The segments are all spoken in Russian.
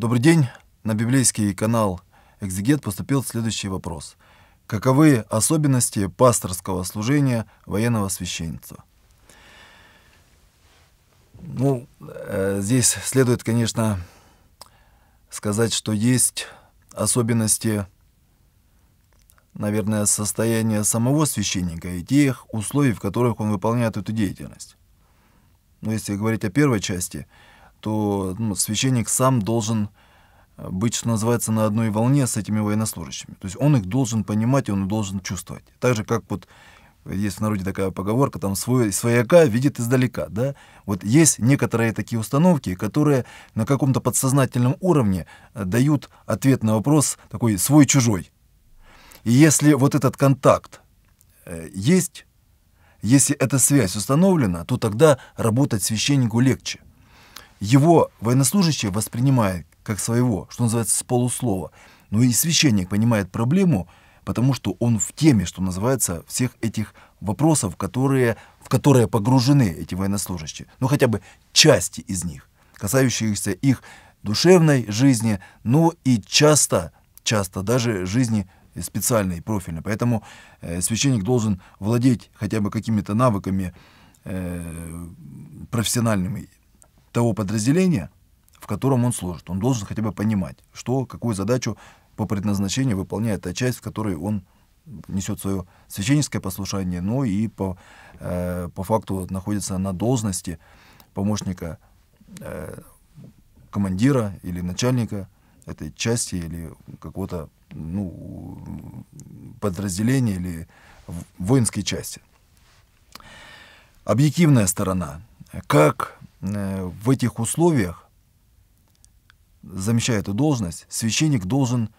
Добрый день. На библейский канал «Экзегет» поступил следующий вопрос. Каковы особенности пасторского служения военного священства? Ну, э, здесь следует, конечно, сказать, что есть особенности, наверное, состояния самого священника и тех условий, в которых он выполняет эту деятельность. Но ну, если говорить о первой части – то ну, священник сам должен э, быть, что называется, на одной волне с этими военнослужащими. То есть он их должен понимать, он их должен чувствовать. Так же, как вот есть в народе такая поговорка, там свой, свояка видит издалека, да? Вот есть некоторые такие установки, которые на каком-то подсознательном уровне э, дают ответ на вопрос такой свой-чужой. И если вот этот контакт э, есть, если эта связь установлена, то тогда работать священнику легче его военнослужащие воспринимают как своего, что называется, с полуслова. Но ну и священник понимает проблему, потому что он в теме, что называется, всех этих вопросов, которые, в которые погружены эти военнослужащие. Ну, хотя бы части из них, касающиеся их душевной жизни, ну и часто, часто даже жизни специальной, профильной. Поэтому э, священник должен владеть хотя бы какими-то навыками э, профессиональными, того подразделения, в котором он служит. Он должен хотя бы понимать, что, какую задачу по предназначению выполняет та часть, в которой он несет свое священническое послушание, но и по, э, по факту находится на должности помощника э, командира или начальника этой части или какого-то ну, подразделения или воинской части. Объективная сторона. Как Э, в этих условиях, замещая эту должность, священник должен,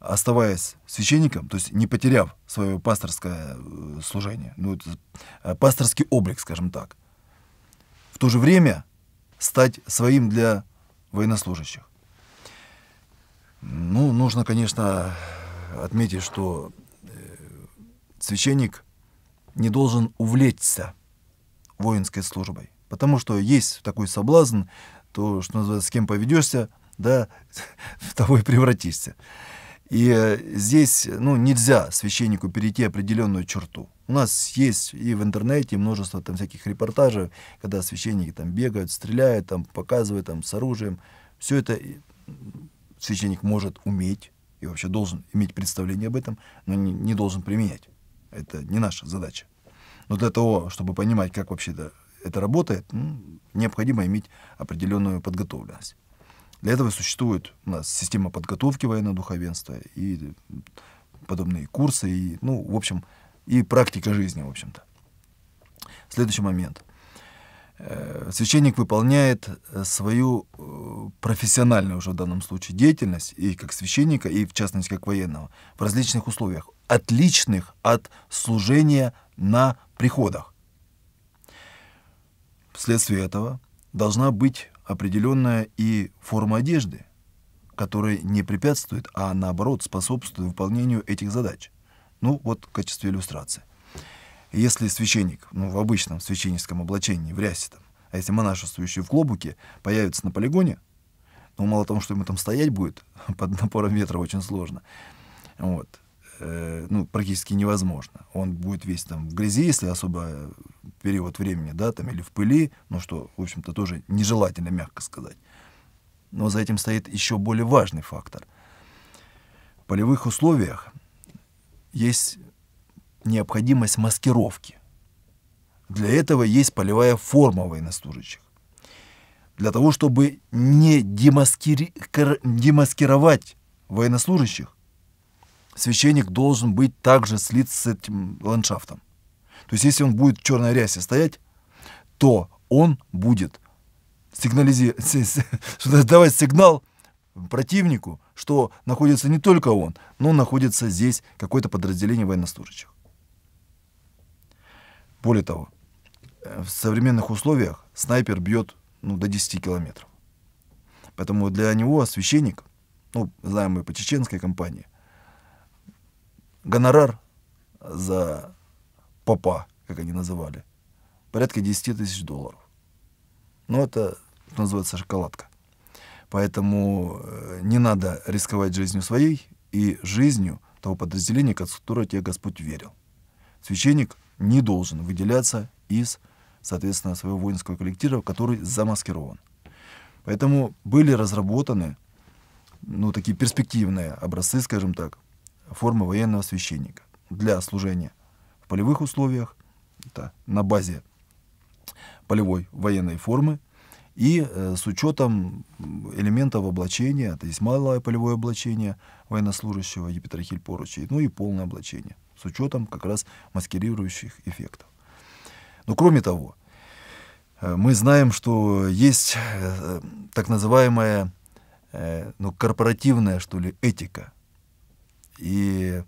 оставаясь священником, то есть не потеряв свое пасторское э, служение, ну, это э, пасторский облик, скажем так, в то же время стать своим для военнослужащих. Ну, нужно, конечно, отметить, что священник не должен увлечься воинской службой. Потому что есть такой соблазн, то, что называется, с кем поведешься, да, в того и превратишься. И э, здесь ну, нельзя священнику перейти определенную черту. У нас есть и в интернете множество там, всяких репортажей, когда священники там, бегают, стреляют, там, показывают там, с оружием. Все это э, священник может уметь и вообще должен иметь представление об этом, но не, не должен применять. Это не наша задача. Но для того, чтобы понимать, как вообще-то это работает, ну, необходимо иметь определенную подготовленность. Для этого существует у нас система подготовки военного духовенства и подобные курсы, и, ну, в общем, и практика жизни, в общем-то. Следующий момент. Э, священник выполняет э, свою э, профессиональную уже в данном случае деятельность, и как священника, и в частности как военного, в различных условиях, отличных от служения на приходах. Вследствие этого должна быть определенная и форма одежды, которая не препятствует, а наоборот способствует выполнению этих задач. Ну, вот в качестве иллюстрации. Если священник, ну, в обычном священническом облачении, в рясе там, а если монашествующий в клобуке появится на полигоне, ну, мало того, что ему там стоять будет, под напором ветра очень сложно, вот, Э, ну, практически невозможно. Он будет весь там в грязи, если особо период времени, да, там, или в пыли, ну что, в общем-то, тоже нежелательно, мягко сказать. Но за этим стоит еще более важный фактор. В полевых условиях есть необходимость маскировки. Для этого есть полевая форма военнослужащих. Для того, чтобы не демаскири... демаскировать военнослужащих, священник должен быть также слит с этим ландшафтом. То есть если он будет в черной рясе стоять, то он будет сигнализировать, давать сигнал противнику, что находится не только он, но находится здесь какое-то подразделение военнослужащих. Более того, в современных условиях снайпер бьет ну, до 10 километров. Поэтому для него священник, ну, знаем мы по чеченской компании, гонорар за папа, как они называли, порядка 10 тысяч долларов. Но ну, это называется шоколадка. Поэтому э, не надо рисковать жизнью своей и жизнью того подразделения, которое тебе Господь верил. Священник не должен выделяться из, соответственно, своего воинского коллектива, который замаскирован. Поэтому были разработаны ну, такие перспективные образцы, скажем так, формы военного священника для служения в полевых условиях, это на базе полевой военной формы, и э, с учетом элементов облачения, то есть малое полевое облачение военнослужащего и поручей, ну и полное облачение, с учетом как раз маскирующих эффектов. Но кроме того, э, мы знаем, что есть э, так называемая ну, корпоративная, что ли, этика и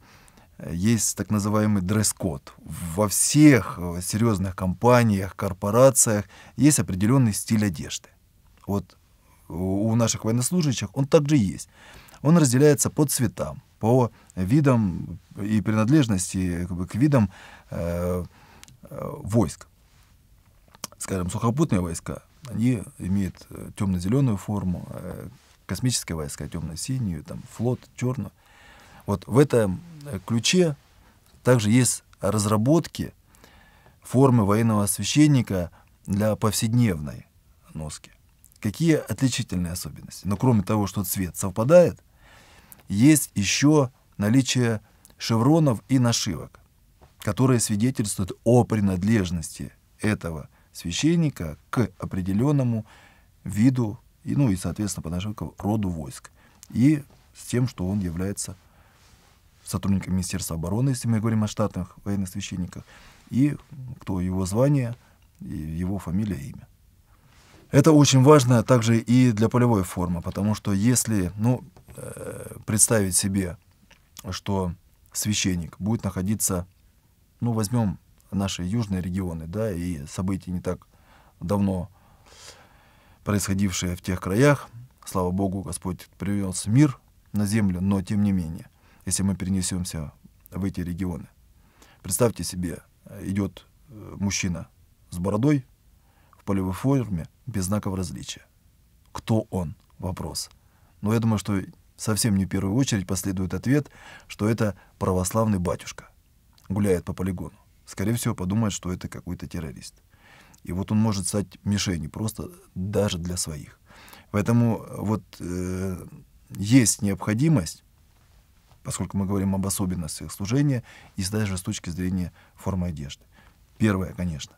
э, есть так называемый дресс-код. Во всех э, серьезных компаниях, корпорациях есть определенный стиль одежды. Вот э, у наших военнослужащих он также есть. Он разделяется по цветам, по видам и принадлежности как бы, к видам э, э, войск. Скажем, сухопутные войска, они имеют темно-зеленую форму, э, космические войска темно-синюю, там флот черную. Вот в этом э, ключе также есть разработки формы военного священника для повседневной носки. Какие отличительные особенности? Но кроме того, что цвет совпадает, есть еще наличие шевронов и нашивок, которые свидетельствуют о принадлежности этого священника к определенному виду, и, ну и, соответственно, по нашивкам, роду войск, и с тем, что он является сотрудника Министерства обороны, если мы говорим о штатных военных священниках, и кто его звание, его фамилия, имя. Это очень важно а также и для полевой формы, потому что если ну, э, представить себе, что священник будет находиться, ну, возьмем наши южные регионы, да, и события не так давно происходившие в тех краях, слава Богу, Господь привез мир на землю, но тем не менее если мы перенесемся в эти регионы. Представьте себе, э, идет э, мужчина с бородой в полевой форме без знаков различия. Кто он? Вопрос. Но я думаю, что совсем не в первую очередь последует ответ, что это православный батюшка. Гуляет по полигону. Скорее всего, подумает, что это какой-то террорист. И вот он может стать мишенью просто даже для своих. Поэтому э, вот э, есть необходимость поскольку мы говорим об особенностях служения, и даже с точки зрения формы одежды. Первое, конечно,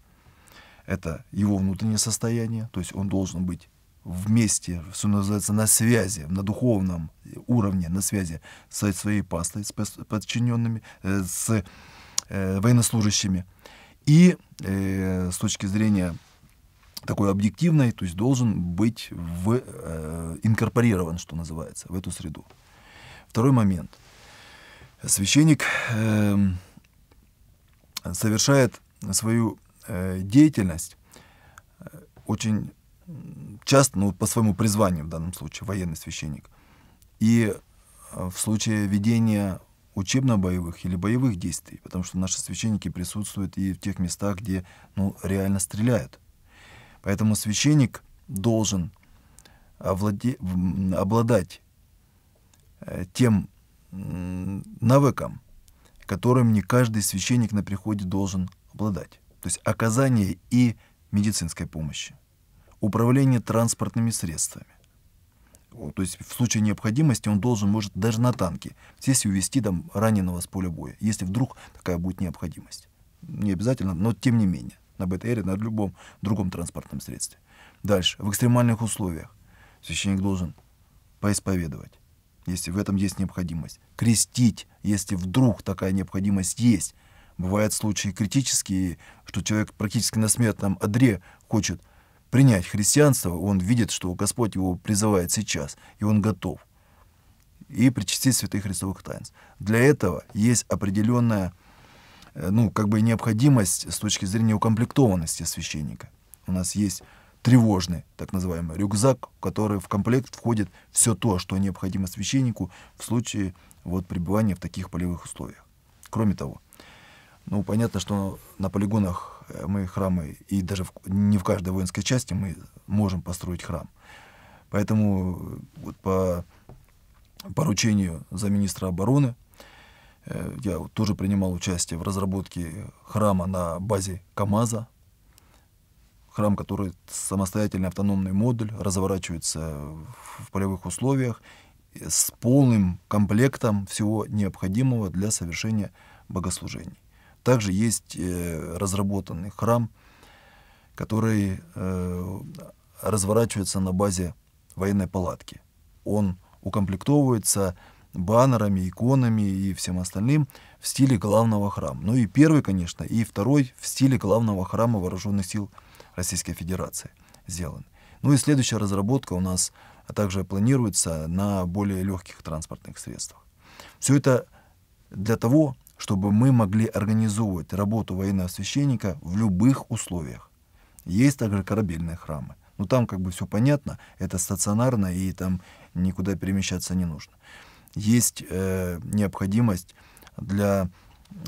это его внутреннее состояние, то есть он должен быть вместе, все называется, на связи, на духовном уровне, на связи со своей пастой, с подчиненными, э, с э, военнослужащими. И э, с точки зрения такой объективной, то есть должен быть в, инкорпорирован, что называется, в эту среду. Второй момент – Священник э, совершает свою э, деятельность э, очень часто, ну, по своему призванию в данном случае, военный священник. И э, в случае ведения учебно-боевых или боевых действий, потому что наши священники присутствуют и в тех местах, где ну, реально стреляют. Поэтому священник должен э, овладе... обладать тем навыкам, которым не каждый священник на приходе должен обладать. То есть оказание и медицинской помощи, управление транспортными средствами. То есть в случае необходимости он должен, может, даже на танке сесть и увезти там раненого с поля боя, если вдруг такая будет необходимость. Не обязательно, но тем не менее, на БТР, на любом другом транспортном средстве. Дальше, в экстремальных условиях священник должен поисповедовать, если в этом есть необходимость. Крестить, если вдруг такая необходимость есть. Бывают случаи критические, что человек практически на смертном одре хочет принять христианство, он видит, что Господь его призывает сейчас, и он готов. И причастить святых христовых таинств. Для этого есть определенная э, ну, как бы необходимость с точки зрения укомплектованности священника. У нас есть тревожный, так называемый рюкзак, в который в комплект входит все то, что необходимо священнику в случае вот, пребывания в таких полевых условиях. Кроме того, ну, понятно, что на полигонах э, мы храмы, и даже в, не в каждой воинской части мы можем построить храм. Поэтому э, вот по поручению за министра обороны э, я тоже принимал участие в разработке храма на базе КАМАЗа, храм, который самостоятельный автономный модуль, разворачивается в полевых условиях с полным комплектом всего необходимого для совершения богослужений. Также есть э, разработанный храм, который э, разворачивается на базе военной палатки. Он укомплектовывается баннерами, иконами и всем остальным в стиле главного храма. Ну и первый, конечно, и второй в стиле главного храма вооруженных сил Российской Федерации сделан. Ну и следующая разработка у нас а также планируется на более легких транспортных средствах. Все это для того, чтобы мы могли организовывать работу военного священника в любых условиях. Есть также корабельные храмы. Но ну, там как бы все понятно, это стационарно и там никуда перемещаться не нужно. Есть э, необходимость для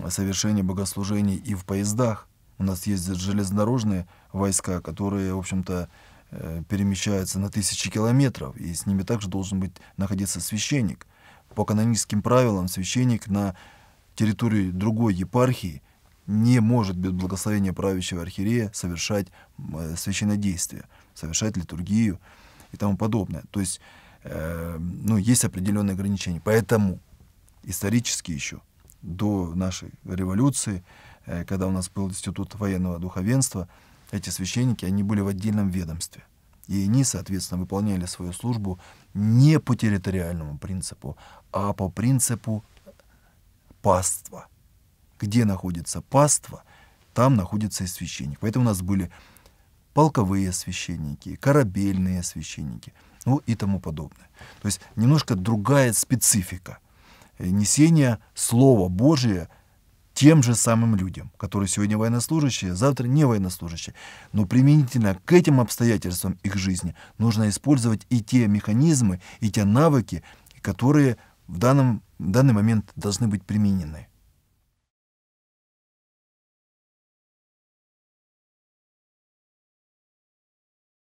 совершения богослужений и в поездах. У нас есть железнодорожные войска, которые, в общем-то, э, перемещаются на тысячи километров, и с ними также должен быть находиться священник. По каноническим правилам священник на территории другой епархии не может без благословения правящего архиерея совершать э, священное действие, совершать литургию и тому подобное. То есть, э, ну, есть определенные ограничения. Поэтому исторически еще до нашей революции, когда у нас был институт военного духовенства, эти священники, они были в отдельном ведомстве. И они, соответственно, выполняли свою службу не по территориальному принципу, а по принципу паства. Где находится паства, там находится и священник. Поэтому у нас были полковые священники, корабельные священники, ну и тому подобное. То есть немножко другая специфика э, несения Слова Божия – тем же самым людям, которые сегодня военнослужащие, завтра не военнослужащие. Но применительно к этим обстоятельствам их жизни нужно использовать и те механизмы, и те навыки, которые в, данном, в данный момент должны быть применены.